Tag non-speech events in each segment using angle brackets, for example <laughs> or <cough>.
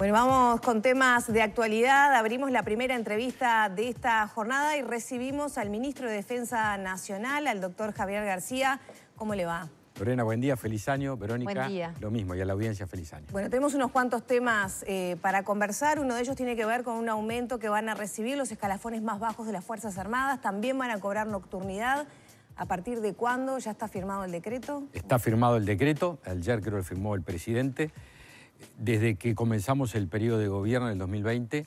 Bueno, vamos con temas de actualidad. Abrimos la primera entrevista de esta jornada y recibimos al ministro de Defensa Nacional, al doctor Javier García. ¿Cómo le va? Lorena, buen día, feliz año. Verónica, buen lo mismo, y a la audiencia, feliz año. Bueno, tenemos unos cuantos temas eh, para conversar. Uno de ellos tiene que ver con un aumento que van a recibir los escalafones más bajos de las Fuerzas Armadas. También van a cobrar nocturnidad. ¿A partir de cuándo ya está firmado el decreto? Está firmado el decreto. Ayer creo que lo firmó el presidente desde que comenzamos el periodo de gobierno en el 2020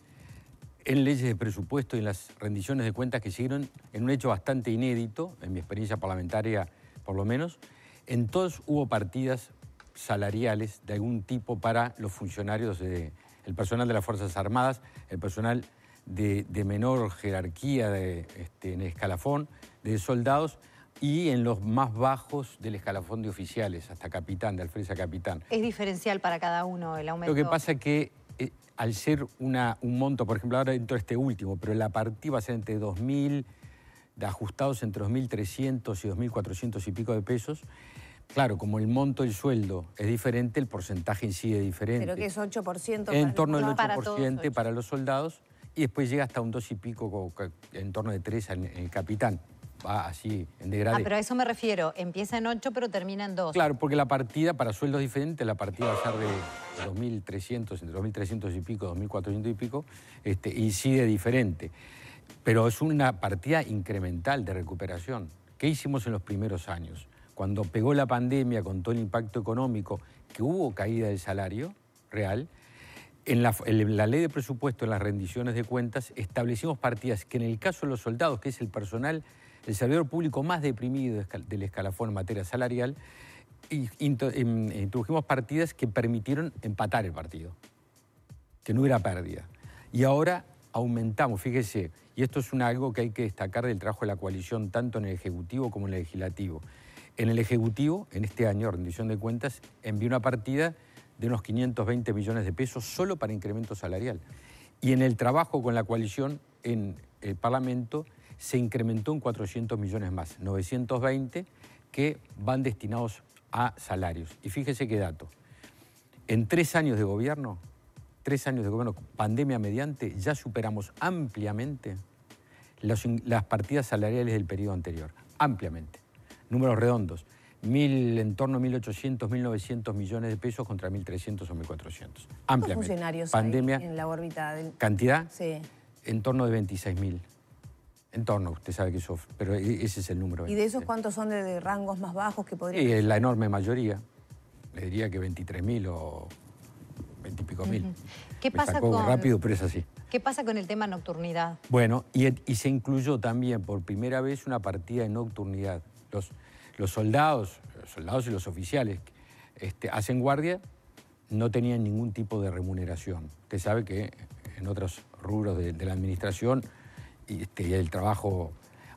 en leyes de presupuesto y en las rendiciones de cuentas que siguieron en un hecho bastante inédito, en mi experiencia parlamentaria por lo menos, en todos hubo partidas salariales de algún tipo para los funcionarios, de, el personal de las Fuerzas Armadas, el personal de, menor jerarquía de, este, en escalafón, de soldados y en los más bajos del escalafón de oficiales, hasta capitán, de alférez a capitán. Es diferencial para cada uno el aumento. Lo que pasa es que eh, al ser un monto, por ejemplo, ahora dentro de este último, pero la partida va a ser entre 2.000, de ajustados entre 2.300 y 2.400 y pico de pesos. Claro, como el monto del sueldo es diferente, el porcentaje incide diferente. Pero que es 8%. Para, en torno al 8%, para, para los soldados y después llega hasta un 2 y pico, en torno de 3 en el capitán va ah, así, en degrado. Ah, pero a eso me refiero. Empieza en 8, pero termina en 2. Claro, porque la partida, para sueldos diferentes, la partida va a ser de 2.300, entre 2.300 y pico, 2.400 y pico, este, incide diferente. Pero es una partida incremental de recuperación. ¿Qué hicimos en los primeros años? Cuando pegó la pandemia con todo el impacto económico, que hubo caída del salario real, en la, en la, ley de presupuesto, en las rendiciones de cuentas, establecimos partidas que en el caso de los soldados, que es el personal el servidor público más deprimido del escalafón en materia salarial, em, introdujimos partidas que permitieron empatar el partido, que no hubiera pérdida. Y ahora aumentamos, fíjese, y esto es un, algo que hay que destacar del trabajo de la coalición tanto en el Ejecutivo como en el Legislativo. En el Ejecutivo, en este año, rendición de cuentas, envió una partida de unos 520 millones de pesos solo para incremento salarial. Y en el trabajo con la coalición en el Parlamento, se incrementó en 400 millones más, 920 que van destinados a salarios. Y fíjese qué dato. En tres años de gobierno, tres años de gobierno, pandemia mediante, ya superamos ampliamente las, partidas salariales del periodo anterior. Ampliamente. Números redondos. Mil, en torno a 1.800, 1.900 millones de pesos contra 1.300 o 1.400. Ampliamente. funcionarios Pandemia, en la órbita? ¿Cantidad? Sí. En torno de 26.000. En torno, usted sabe que eso... pero e, ese es el número. ¿Y de esos cuántos son de, rangos más bajos que podrían? la enorme mayoría, le diría que 23.000 o 20 y pico mil. ¿Qué pasa con... rápido, pero es así. ¿Qué pasa con el tema nocturnidad? Bueno, y, se incluyó también por primera vez una partida de nocturnidad. Los, soldados, los soldados y los oficiales este, hacen guardia, no tenían ningún tipo de remuneración. Usted sabe que en otros rubros de la administración este, el trabajo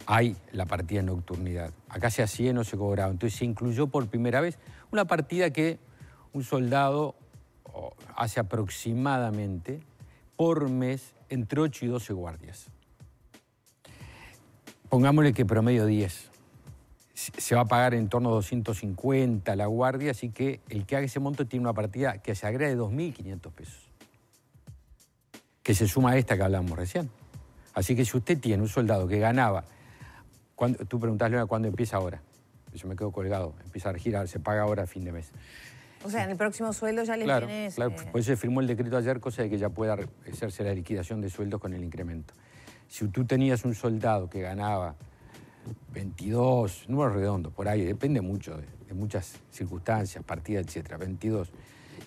hay la partida de nocturnidad. Acá se hacía no se cobraba. Entonces se incluyó por primera vez una partida que un soldado hace aproximadamente por mes entre 8 y 12 guardias. Pongámosle que promedio 10. Se va a pagar en torno a 250 la guardia, así que el que haga ese monto tiene una partida que se agrega de 2.500 pesos, que se suma a esta que hablábamos recién. Así que si usted tiene un soldado que ganaba, cuando, tú preguntás, Leona, ¿cuándo empieza ahora? Yo me quedo colgado, empieza a girar, se paga ahora a fin de mes. O sea, en el próximo sueldo ya le claro, tienes... Claro, eh. por eso se firmó el decreto ayer, cosa de que ya pueda hacerse la liquidación de sueldos con el incremento. Si tú tenías un soldado que ganaba 22, número redondo, por ahí, depende mucho de, muchas circunstancias, partidas, etcétera, 22,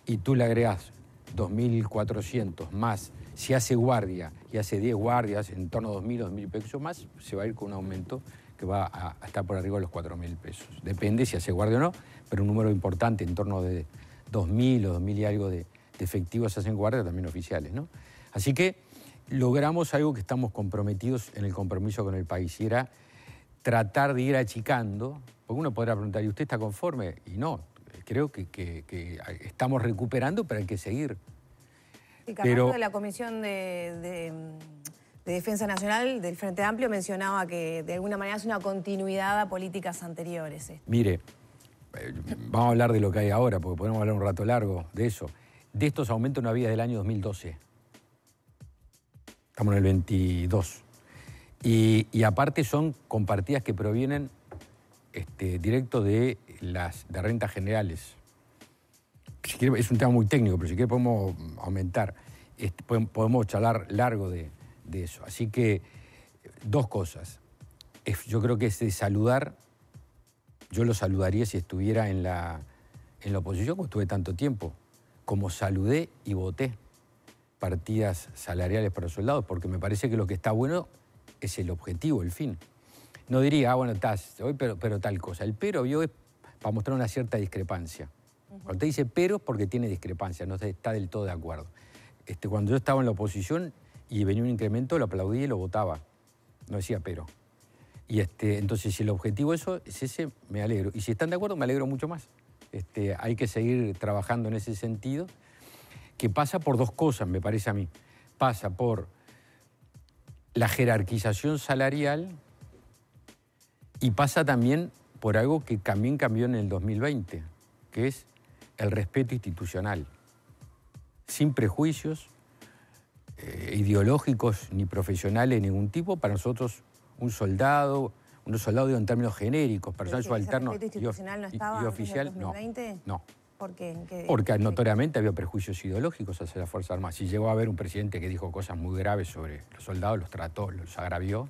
y tú le agregás 2.400 más si hace guardia y hace 10 guardias, en torno a 2.000 o 2.000 pesos más, se va a ir con un aumento que va a, estar por arriba de los 4.000 pesos. Depende si hace guardia o no, pero un número importante, en torno de 2.000 o 2.000 y algo de, efectivos hacen guardia, también oficiales. ¿no? Así que logramos algo que estamos comprometidos en el compromiso con el país, y era tratar de ir achicando, porque uno podrá preguntar, ¿y usted está conforme? Y no, creo que, que estamos recuperando, pero hay que seguir el Pero, de la Comisión de, Defensa Nacional del Frente Amplio mencionaba que de alguna manera es una continuidad a políticas anteriores. Mire, eh, vamos a hablar de lo que hay ahora, porque podemos hablar un rato largo de eso. De estos aumentos no había desde el año 2012. Estamos en el 22. Y, aparte son compartidas que provienen este, directo de las de rentas generales es un tema muy técnico, pero si quiere podemos aumentar, podemos charlar largo de, eso. Así que dos cosas. yo creo que es saludar, yo lo saludaría si estuviera en la, en la oposición, como estuve tanto tiempo, como saludé y voté partidas salariales para los soldados, porque me parece que lo que está bueno es el objetivo, el fin. No diría, ah, bueno, estás hoy, pero, pero tal cosa. El pero yo es para mostrar una cierta discrepancia. Cuando te dice pero es porque tiene discrepancia, no está del todo de acuerdo. Este, cuando yo estaba en la oposición y venía un incremento, lo aplaudía y lo votaba. No decía pero. Y este, entonces, si el objetivo eso es ese, me alegro. Y si están de acuerdo, me alegro mucho más. Este, hay que seguir trabajando en ese sentido, que pasa por dos cosas, me parece a mí. Pasa por la jerarquización salarial y pasa también por algo que también cambió en el 2020, que es el respeto institucional, sin prejuicios eh, ideológicos ni profesionales de ningún tipo. Para nosotros, un soldado, un soldado en términos genéricos, personal subalterno respeto institucional no estaba oficial, el 2020? no. ¿Por qué? Porque notoriamente había prejuicios ideológicos hacia la Fuerza Armada. Si llegó a haber un presidente que dijo cosas muy graves sobre los soldados, los trató, los agravió,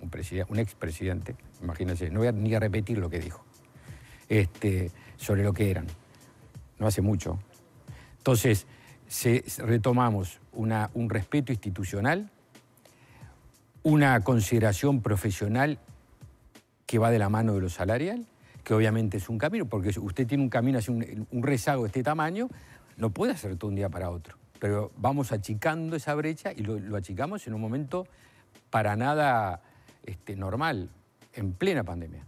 un, un expresidente, imagínense, no voy a, ni a repetir lo que dijo, este, sobre lo que eran hace mucho. Entonces, se, retomamos una, un respeto institucional, una consideración profesional que va de la mano de lo salarial, que obviamente es un camino, porque usted tiene un camino hacia un, rezago de este tamaño, no puede hacer todo un día para otro. Pero vamos achicando esa brecha y lo, achicamos en un momento para nada este, normal, en plena pandemia.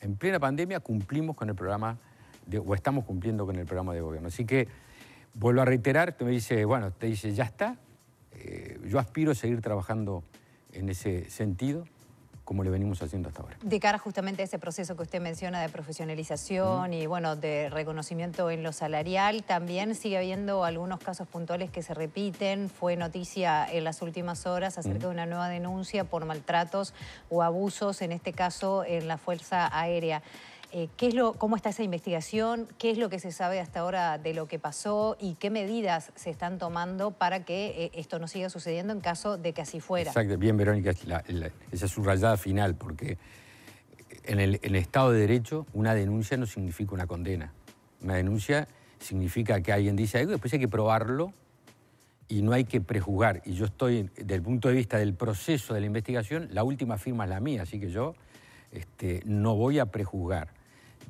En plena pandemia cumplimos con el programa o estamos cumpliendo con el programa de gobierno. Así que vuelvo a reiterar, te me dice, bueno, te dice, ya está, eh, yo aspiro a seguir trabajando en ese sentido como le venimos haciendo hasta ahora. De cara justamente a ese proceso que usted menciona de profesionalización y bueno, de reconocimiento en lo salarial, también sigue habiendo algunos casos puntuales que se repiten. Fue noticia en las últimas horas acerca de una nueva denuncia por maltratos o abusos, en este caso en la Fuerza Aérea. Eh, ¿cómo está esa investigación? ¿Qué es lo que se sabe hasta ahora de lo que pasó? ¿Y qué medidas se están tomando para que eh, esto no siga sucediendo en caso de que así fuera? Exacto, bien Verónica, esa subrayada final, porque en el, Estado de Derecho una denuncia no significa una condena. Una denuncia significa que alguien dice algo, después hay que probarlo y no hay que prejuzgar. Y yo estoy, desde el punto de vista del proceso de la investigación, la última firma es la mía, así que yo este, no voy a prejuzgar.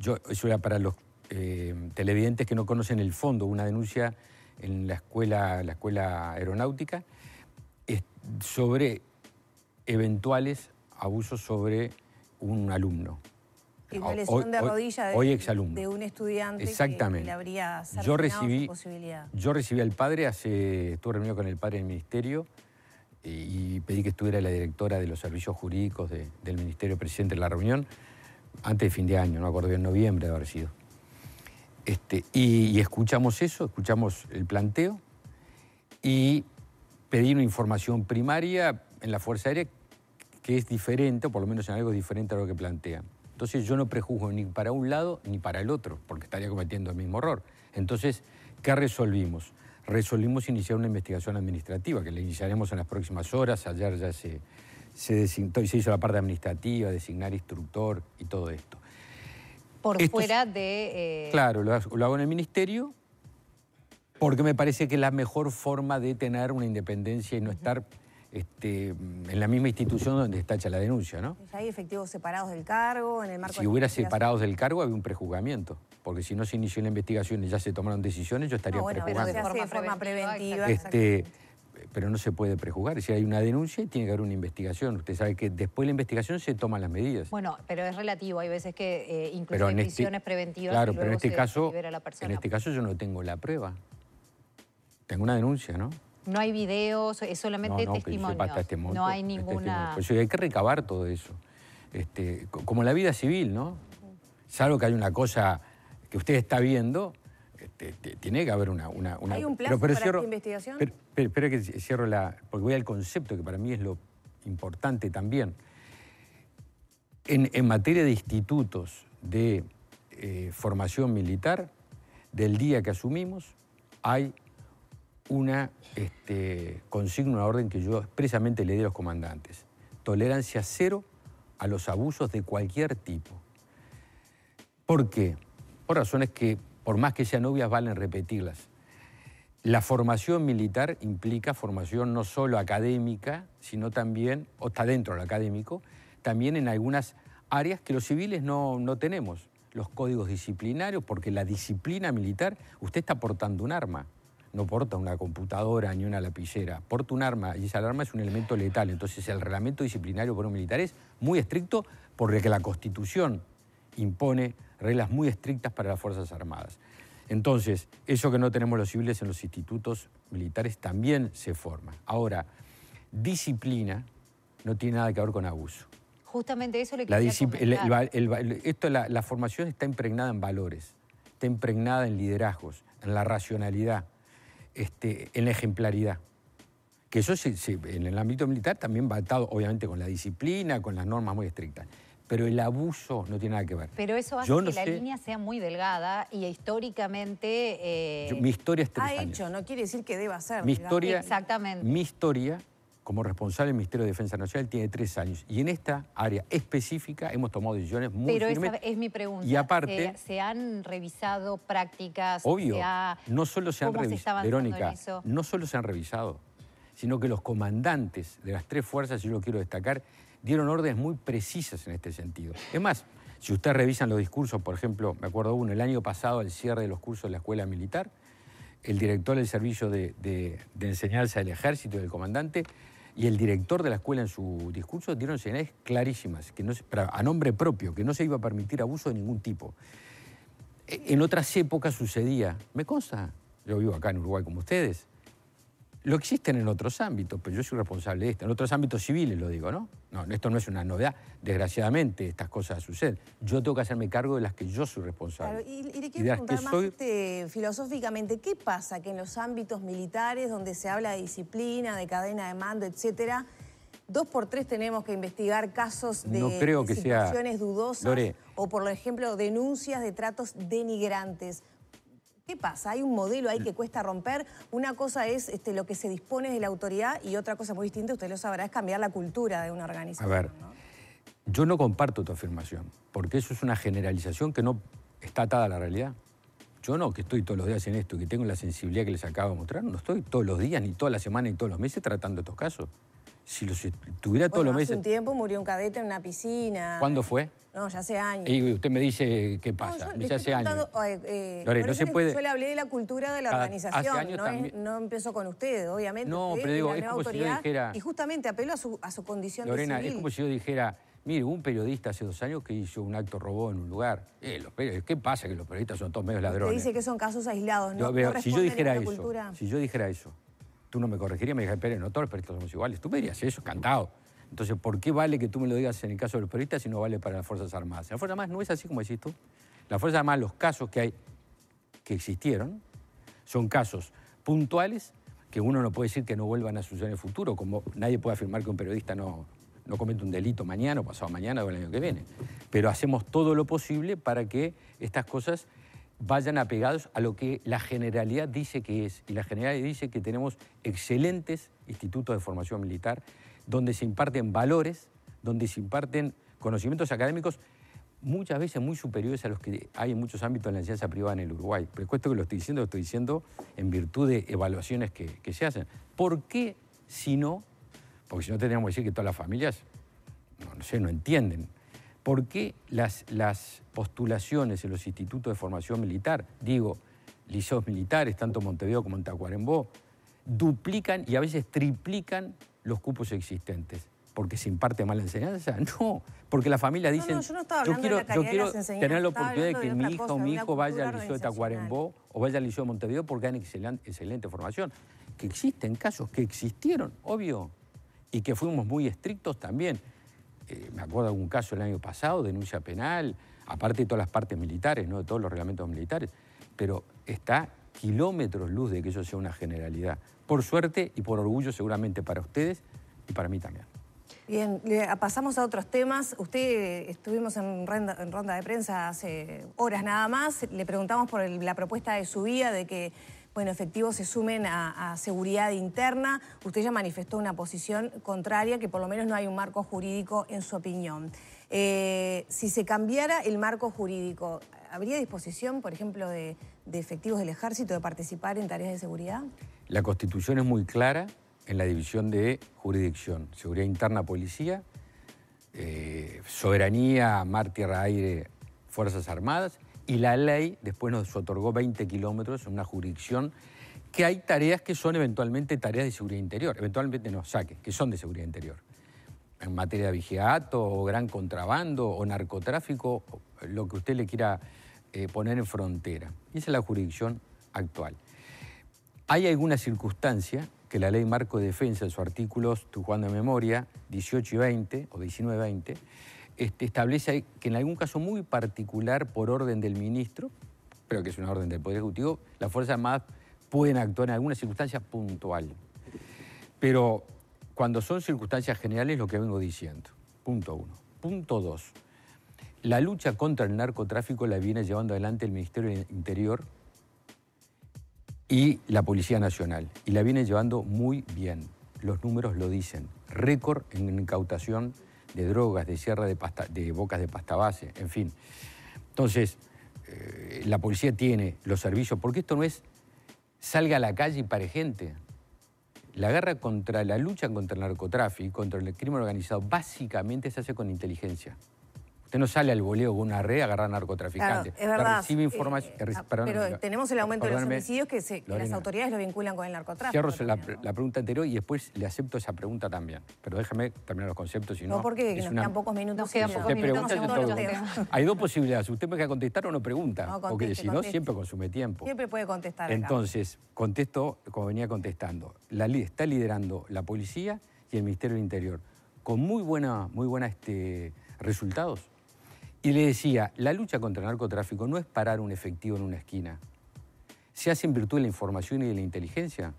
Yo, eso era para los eh, televidentes que no conocen el fondo, una denuncia en la escuela, la escuela aeronáutica sobre eventuales abusos sobre un alumno. de rodilla de, un estudiante Exactamente. que le habría yo recibí, posibilidad. Yo recibí al padre, hace, estuve reunido con el padre el ministerio eh, y, pedí que estuviera la directora de los servicios jurídicos del ministerio presidente en la reunión antes de fin de año, no acordé, en noviembre de haber sido. Este, y, escuchamos eso, escuchamos el planteo y pedí una información primaria en la Fuerza Aérea que es diferente, o por lo menos en algo diferente a lo que plantean. Entonces yo no prejuzgo ni para un lado ni para el otro, porque estaría cometiendo el mismo error. Entonces, ¿qué resolvimos? Resolvimos iniciar una investigación administrativa, que la iniciaremos en las próximas horas, ayer ya se se, se hizo la parte administrativa, designar instructor y todo esto. Por fuera de... Eh, claro, lo, hago en el ministerio porque me parece que es la mejor forma de tener una independencia y no estar este, en la misma institución donde está hecha la denuncia, ¿no? Pues hay efectivos separados del cargo, en el marco Si hubiera separados del cargo, había un prejuzgamiento. Porque si no se inició la investigación y ya se tomaron decisiones, yo estaría ah, de forma preventiva. Este, pero no se puede prejuzgar. Si hay una denuncia, tiene que haber una investigación. Usted sabe que después de la investigación se toman las medidas. Bueno, pero es relativo. Hay veces que eh, incluso hay este prisiones preventivas. Claro, pero en este caso, en este caso yo no tengo la prueba. Tengo una denuncia, ¿no? No hay videos, es solamente no, no, testimonio. Este no hay este ninguna. pues hay que recabar todo eso. Este, como la vida civil, ¿no? Salvo que hay una cosa que usted está viendo, tiene que haber una... ¿Hay un plazo pero, cierro, investigación? Espera que cierro la... Porque voy al concepto que para mí es lo importante también. En, materia de institutos de eh, formación militar, del día que asumimos, hay una este, consigna, una orden que yo expresamente le di a los comandantes. Tolerancia cero a los abusos de cualquier tipo. ¿Por qué? Por razones que por más que sean obvias, valen repetirlas. La formación militar implica formación no solo académica, sino también, o está dentro del académico, también en algunas áreas que los civiles no, no tenemos. Los códigos disciplinarios, porque la disciplina militar, usted está portando un arma, no porta una computadora ni una lapicera, porta un arma y esa arma es un elemento letal. Entonces el reglamento disciplinario por un militar es muy estricto porque la Constitución impone reglas muy estrictas para las Fuerzas Armadas. Entonces, eso que no tenemos los civiles en los institutos militares también se forma. Ahora, disciplina no tiene nada que ver con abuso. Justamente eso le quería la esto, la, formación está impregnada en valores, está impregnada en liderazgos, en la racionalidad, este, en la ejemplaridad. Que eso en el ámbito militar también va atado, obviamente, con la disciplina, con las normas muy estrictas pero el abuso no tiene nada que ver. Pero eso hace que la línea sea muy delgada y históricamente... Eh, mi historia es tres Ha hecho, no quiere decir que deba ser. Mi historia, Exactamente. Mi historia como responsable del Ministerio de Defensa Nacional tiene tres años. Y en esta área específica hemos tomado decisiones muy Pero esa es mi pregunta. Y aparte... ¿Se, han revisado prácticas? Obvio. no solo se han revisado, Verónica, no solo se han revisado, sino que los comandantes de las tres fuerzas, yo lo quiero destacar, dieron órdenes muy precisas en este sentido. Es más, si ustedes revisan los discursos, por ejemplo, me acuerdo uno, el año pasado, el cierre de los cursos de la escuela militar, el director del servicio de, enseñanza del ejército y del comandante y el director de la escuela en su discurso dieron señales clarísimas, que no a nombre propio, que no se iba a permitir abuso de ningún tipo. E, en otras épocas sucedía, me consta, yo vivo acá en Uruguay como ustedes, lo existen en otros ámbitos, pero yo soy responsable de esto, en otros ámbitos civiles lo digo, ¿no? No, esto no es una novedad, desgraciadamente estas cosas suceden. Yo tengo que hacerme cargo de las que yo soy responsable. y, le quiero preguntar más este, filosóficamente, ¿qué pasa que en los ámbitos militares donde se habla de disciplina, de cadena de mando, etcétera, dos por tres tenemos que investigar casos de, situaciones dudosas o, por ejemplo, denuncias de tratos denigrantes? ¿Qué pasa? Hay un modelo ahí que cuesta romper. Una cosa es este, lo que se dispone de la autoridad y otra cosa muy distinta, usted lo sabrá, es cambiar la cultura de una organización. A ver, yo no comparto tu afirmación, porque eso es una generalización que no está atada a la realidad. Yo no, que estoy todos los días en esto, que tengo la sensibilidad que les acabo de mostrar, no estoy todos los días, ni toda la semana, ni todos los meses tratando estos casos si tuviera todos los meses. Hace un tiempo murió un cadete en una piscina. ¿Cuándo fue? No, ya hace años. Y usted me dice qué pasa. yo hace años. Eh, eh, yo le hablé de la cultura de la organización. Em, no, empiezo con usted, obviamente. No, pero digo, es como si dijera. Y justamente apelo a su, a su condición Lorena, es como si yo dijera. Mire, un periodista hace dos años que hizo un acto robó en un lugar. Eh, ¿Qué pasa que los periodistas son todos medios ladrones? Usted dice que son casos aislados, ¿no? si yo dijera eso, si yo dijera eso, uno me corregiría, me dijera pero no todos los periodistas somos iguales. Tú me dirías eso, cantado. Entonces, ¿por qué vale que tú me lo digas en el caso de los periodistas si no vale para las Fuerzas Armadas? En las Fuerzas Armadas no es así como decís tú. las Fuerzas Armadas los casos que hay, que existieron, son casos puntuales que uno no puede decir que no vuelvan a suceder en el futuro, como nadie puede afirmar que un periodista no, no comete un delito mañana o pasado mañana o el año que viene. Pero hacemos todo lo posible para que estas cosas vayan apegados a lo que la generalidad dice que es. Y la generalidad dice que tenemos excelentes institutos de formación militar donde se imparten valores, donde se imparten conocimientos académicos muchas veces muy superiores a los que hay en muchos ámbitos de la enseñanza privada en el Uruguay. Pero esto que lo estoy diciendo, lo estoy diciendo en virtud de evaluaciones que, se hacen. ¿Por qué si no? Porque si no tendríamos que decir que todas las familias, no sé, no entienden. ¿Por qué las, postulaciones en los institutos de formación militar, digo, liceos militares, tanto en Montevideo como en Tacuarembó, duplican y a veces triplican los cupos existentes? porque se imparte mala enseñanza. <laughs> No, porque la familia dicen, yo, no estaba quiero, yo quiero tener la oportunidad de que mi hija o mi hijo vaya al Liceo de Tacuarembó o vaya al Liceo de Montevideo porque hay excelente, excelente formación. Que existen casos que existieron, obvio, y que fuimos muy estrictos también. Eh, me acuerdo de un caso el año pasado, denuncia penal, aparte de todas las partes militares, ¿no? de todos los reglamentos militares, pero está kilómetros luz de que eso sea una generalidad. Por suerte y por orgullo seguramente para ustedes y para mí también. Bien, pasamos a otros temas. Usted estuvimos en ronda, en ronda de prensa hace horas nada más. Le preguntamos por la propuesta de su vía de que bueno, efectivos se sumen a, seguridad interna. Usted ya manifestó una posición contraria, que por lo menos no hay un marco jurídico en su opinión. Eh, si se cambiara el marco jurídico, ¿habría disposición, por ejemplo, de, efectivos del ejército de participar en tareas de seguridad? La constitución es muy clara en la división de jurisdicción, seguridad interna, policía, eh, soberanía, mar, tierra, aire, fuerzas armadas y la ley después nos otorgó 20 kilómetros en una jurisdicción que hay tareas que son eventualmente tareas de seguridad interior, eventualmente no, saque que son de seguridad interior. En materia de vigiato, o gran contrabando, o narcotráfico, lo que usted le quiera eh, poner en frontera. esa es la jurisdicción actual. Hay alguna circunstancia que la ley marco de defensa, en sus artículos, tú jugando de memoria, 18 y 20, o 19 y 20, este, establece que en algún caso muy particular, por orden del ministro, pero que es una orden del Poder Ejecutivo, las Fuerzas Armadas pueden actuar en algunas circunstancias puntual. Pero cuando son circunstancias generales, lo que vengo diciendo. Punto uno. Punto dos. La lucha contra el narcotráfico la viene llevando adelante el Ministerio del Interior y la Policía Nacional. Y la viene llevando muy bien. Los números lo dicen. Récord en incautación de drogas, de sierra de, bocas de pasta base, en fin. Entonces, eh, la policía tiene los servicios, porque esto no es salga a la calle y pare gente. La guerra contra la lucha contra el narcotráfico, contra el crimen organizado, básicamente se hace con inteligencia. Usted no sale al boleo con una red a agarrar narcotraficantes. Claro, es verdad. Eh, eh, ah, pero tenemos el aumento de los homicidios que, las autoridades lo vinculan con el narcotráfico. Cierro la, pregunta anterior y después le acepto esa pregunta también. Pero déjeme terminar los conceptos. no, no porque nos quedan pocos minutos. Quedan pocos minutos Hay dos posibilidades. Usted me contestar o no pregunta. O porque si no, siempre consume tiempo. Siempre puede contestar. Entonces, contesto como venía contestando. La está liderando la policía y el Ministerio del Interior. Con muy buena, muy buena este, resultados. Y le decía, la lucha contra el narcotráfico no es parar un efectivo en una esquina. Se hace en virtud de la información y de la inteligencia.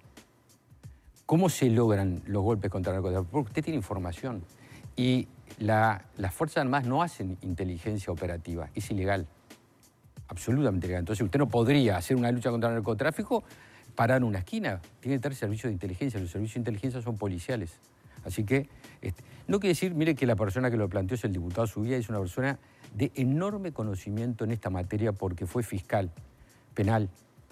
¿Cómo se logran los golpes contra el narcotráfico? Porque usted tiene información. Y las Fuerzas Armadas no hacen inteligencia operativa, es ilegal. Absolutamente ilegal. Entonces usted no podría hacer una lucha contra el narcotráfico parar en una esquina. Tiene que tener servicio de inteligencia. Los servicios de inteligencia son policiales. Así que este, no quiere decir, mire que la persona que lo planteó es el diputado Subía, es una persona de enorme conocimiento en esta materia porque fue fiscal, penal,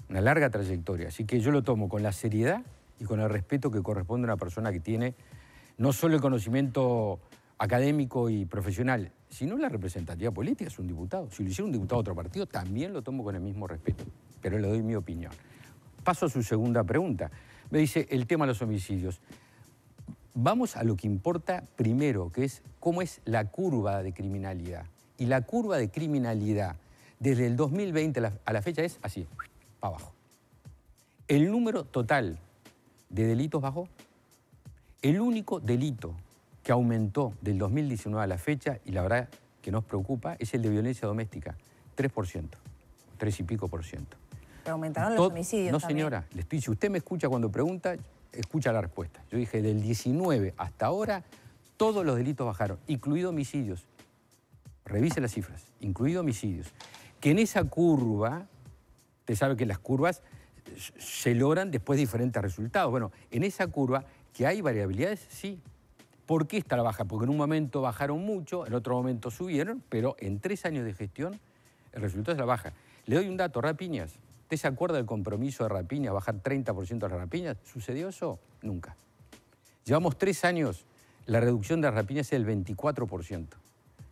una larga trayectoria. Así que yo lo tomo con la seriedad y con el respeto que corresponde a una persona que tiene no solo el conocimiento académico y profesional, sino la representatividad política, es un diputado. Si lo hiciera un diputado de otro partido, también lo tomo con el mismo respeto, pero le doy mi opinión. Paso a su segunda pregunta. Me dice el tema de los homicidios. Vamos a lo que importa primero, que es cómo es la curva de criminalidad y la curva de criminalidad desde el 2020 a la fecha es así, para abajo. El número total de delitos bajó. El único delito que aumentó del 2019 a la fecha, y la verdad que nos preocupa, es el de violencia doméstica, 3%, 3 y pico por ciento. aumentaron los homicidios. No, señora, le estoy, si usted me escucha cuando pregunta, escucha la respuesta. Yo dije, del 19 hasta ahora, todos los delitos bajaron, incluidos homicidios revise las cifras, incluido homicidios, que en esa curva, usted sabe que las curvas se logran después de diferentes resultados. Bueno, en esa curva, que hay variabilidades, sí. ¿Por qué está la baja? Porque en un momento bajaron mucho, en otro momento subieron, pero en tres años de gestión el resultado es la baja. Le doy un dato, rapiñas. ¿Usted se acuerda del compromiso de rapiñas, bajar 30% de las rapiñas? ¿Sucedió eso? Nunca. Llevamos tres años, la reducción de las rapiñas es del 24%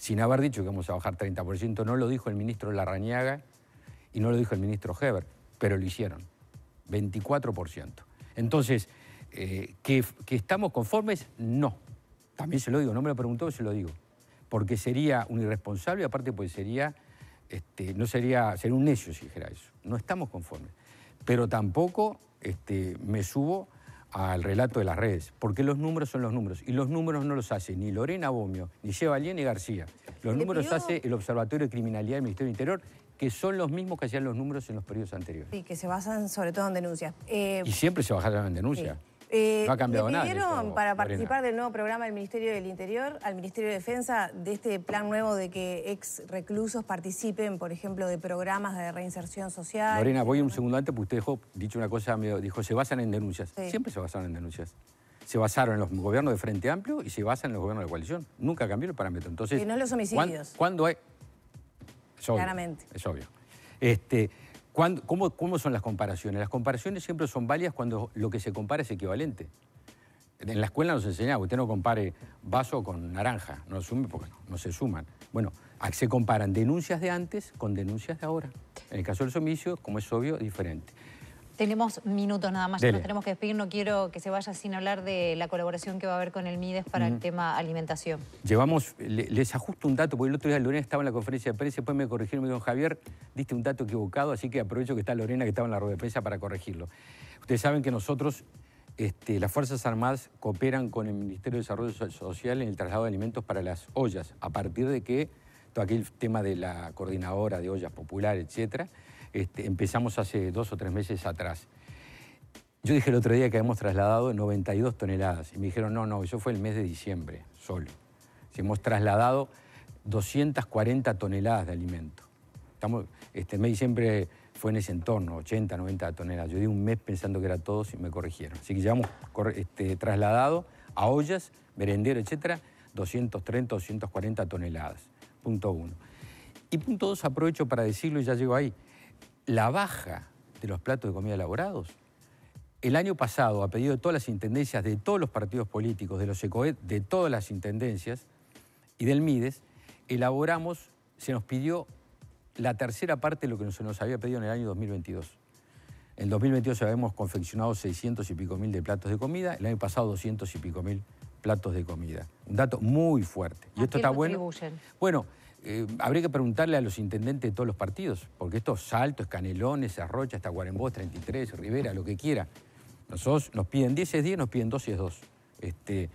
sin haber dicho que vamos a bajar 30%. No lo dijo el ministro Larrañaga y no lo dijo el ministro Heber, pero lo hicieron, 24%. Entonces, eh, ¿que, estamos conformes? No. También se lo digo, no me lo preguntó, se lo digo. Porque sería un irresponsable, aparte pues sería, este, no sería, un necio si dijera eso. No estamos conformes. Pero tampoco este, me subo al relato de las redes, porque los números son los números, y los números no los hace ni Lorena Bomio, ni Chevalier, ni García. Los números hace el Observatorio de Criminalidad del Ministerio del Interior, que son los mismos que hacían los números en los periodos anteriores. Y que se basan sobre todo en denuncias. Eh, y siempre se basan en denuncias. Eh, no ha cambiado nada. pidieron para participar del nuevo programa del Ministerio del Interior, al Ministerio de Defensa, de este plan nuevo de que ex reclusos participen, por ejemplo, de programas de reinserción social. Lorena, voy un segundo antes, porque usted dijo, dicho una cosa, dijo, se basan en denuncias. Siempre se basaron en denuncias se basaron en los gobiernos de Frente Amplio y se basan en los gobiernos de coalición. Nunca cambió el parámetro. Entonces, y no los homicidios. ¿cuándo, Es Claramente. Es obvio. Este, Cómo, son las comparaciones? Las comparaciones siempre son válidas cuando lo que se compara es equivalente. En la escuela nos enseñaba, usted no compare vaso con naranja, no sume porque no, se suman. Bueno, ah, se comparan denuncias de antes con denuncias de ahora. En el caso del sumicio, como es obvio, diferente. Tenemos minutos nada más, ya nos tenemos que despedir. No quiero que se vaya sin hablar de la colaboración que va a haber con el MIDES para el tema alimentación. Llevamos, les ajusto un dato, porque el otro día Lorena estaba en la conferencia de prensa, después me corrigieron, me dijo Javier, diste un dato equivocado, así que aprovecho que está Lorena, que estaba en la rueda de prensa, para corregirlo. Ustedes saben que nosotros este, las Fuerzas Armadas cooperan con el Ministerio de Desarrollo Social en el traslado de alimentos para las ollas, a partir de que todo aquel tema de la coordinadora de ollas populares, etcétera, este, empezamos hace dos o tres meses atrás. Yo dije el otro día que habíamos trasladado 92 toneladas y me dijeron, no, no, eso fue el mes de diciembre solo. hemos trasladado 240 toneladas de alimento. Estamos, este mes de diciembre fue en ese entorno, 80, 90 toneladas. Yo di un mes pensando que era todo y me corrigieron. Así que llevamos este, trasladado a ollas, merendero, etcétera, 230, 240 toneladas. Punto uno. Y punto dos, aprovecho para decirlo y ya llego ahí la baja de los platos de comida elaborados. El año pasado, a pedido de todas las intendencias, de todos los partidos políticos, de los ECOET, de todas las intendencias y del MIDES, elaboramos, se nos pidió la tercera parte de lo que se nos había pedido en el año 2022. En 2022 habíamos confeccionado 600 y pico mil de platos de comida, el año pasado 200 y pico mil platos de comida. Un dato muy fuerte. y esto está bueno. Bueno, eh, habría que preguntarle a los intendentes de todos los partidos, porque estos saltos, Canelones, Arrocha, hasta Guarembó, 33, Rivera, lo que quiera. Nosotros nos piden 10 es 10, nos piden 2 es 2. Este,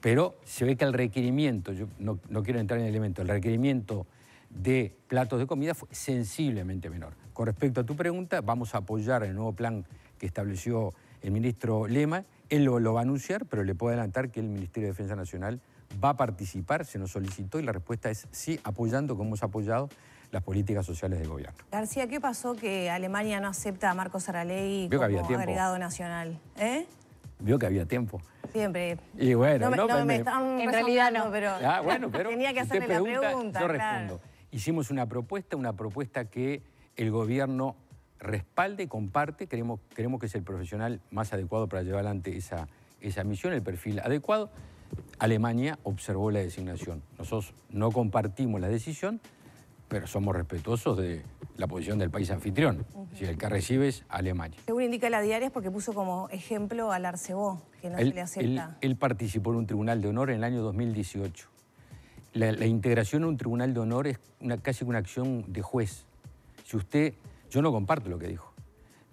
pero se ve que el requerimiento, yo no, quiero entrar en el elemento, el requerimiento de platos de comida fue sensiblemente menor. Con respecto a tu pregunta, vamos a apoyar el nuevo plan que estableció el ministro Lema. Él lo va a anunciar, pero le puedo adelantar que el Ministerio de Defensa Nacional va a participar, se nos solicitó y la respuesta es sí, apoyando como hemos apoyado las políticas sociales del gobierno. García, ¿qué pasó que Alemania no acepta a Marcos Saraley como agregado nacional? ¿Eh? Vio que había tiempo. Siempre. Y bueno, no, en realidad no, pero, ah, <laughs> tenía que hacerle la pregunta. Yo respondo. Hicimos una propuesta, una propuesta que el gobierno respalde y comparte. Creemos, que es el profesional más adecuado para llevar adelante esa, esa misión, el perfil adecuado. Alemania observó la designación. Nosotros no compartimos la decisión, pero somos respetuosos de la posición del país anfitrión. Si el que recibe es Alemania. Según indica la diaria es porque puso como ejemplo al Arcebó, que no se le acepta. Él, participó en un tribunal de honor en el año 2018. La, integración a un tribunal de honor es casi una acción de juez. Si usted, yo no comparto lo que dijo,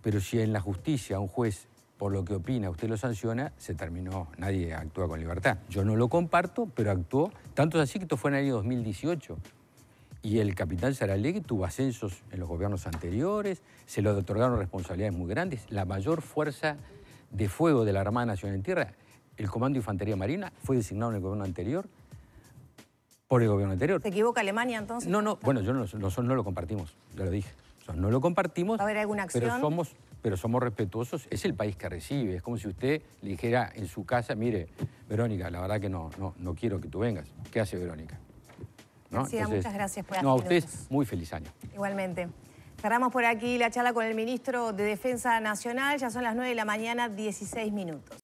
pero si en la justicia un juez por lo que opina, usted lo sanciona, se terminó, nadie actúa con libertad. Yo no lo comparto, pero actuó, tanto es así que esto fue en el año 2018. Y el capitán Saralegui tuvo ascensos en los gobiernos anteriores, se le otorgaron responsabilidades muy grandes. La mayor fuerza de fuego de la Armada Nacional en Tierra, el Comando de Infantería Marina, fue designado en el gobierno anterior por el gobierno anterior. ¿Se equivoca Alemania entonces? No, no, bueno, yo no, nosotros no lo compartimos, ya lo dije. no lo compartimos. ¿Va a haber alguna acción? Pero somos, pero somos respetuosos, es el país que recibe. Es como si usted le dijera en su casa, mire, Verónica, la verdad que no, no, quiero que tú vengas. ¿Qué hace Verónica? muchas gracias por No, a usted muy feliz año. Igualmente. Cerramos por aquí la charla con el ministro de Defensa Nacional. Ya son las 9 de la mañana, 16 minutos.